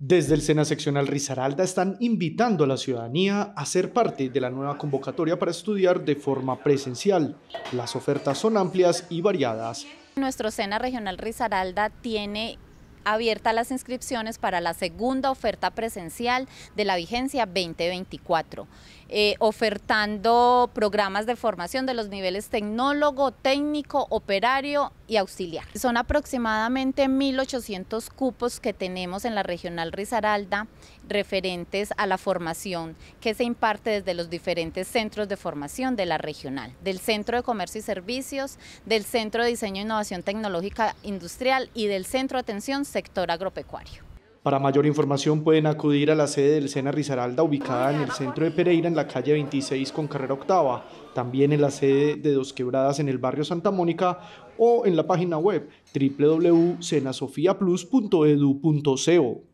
Desde el Sena Seccional Risaralda están invitando a la ciudadanía a ser parte de la nueva convocatoria para estudiar de forma presencial. Las ofertas son amplias y variadas. Nuestro Sena Regional Risaralda tiene abierta las inscripciones para la segunda oferta presencial de la vigencia 2024, eh, ofertando programas de formación de los niveles tecnólogo, técnico, operario y auxiliar. Son aproximadamente 1.800 cupos que tenemos en la regional Risaralda referentes a la formación que se imparte desde los diferentes centros de formación de la regional, del Centro de Comercio y Servicios, del Centro de Diseño e Innovación Tecnológica Industrial y del Centro de Atención sector agropecuario. Para mayor información pueden acudir a la sede del SENA Risaralda ubicada en el centro de Pereira en la calle 26 con carrera octava, también en la sede de Dos Quebradas en el barrio Santa Mónica o en la página web www.senasofiaplus.edu.co.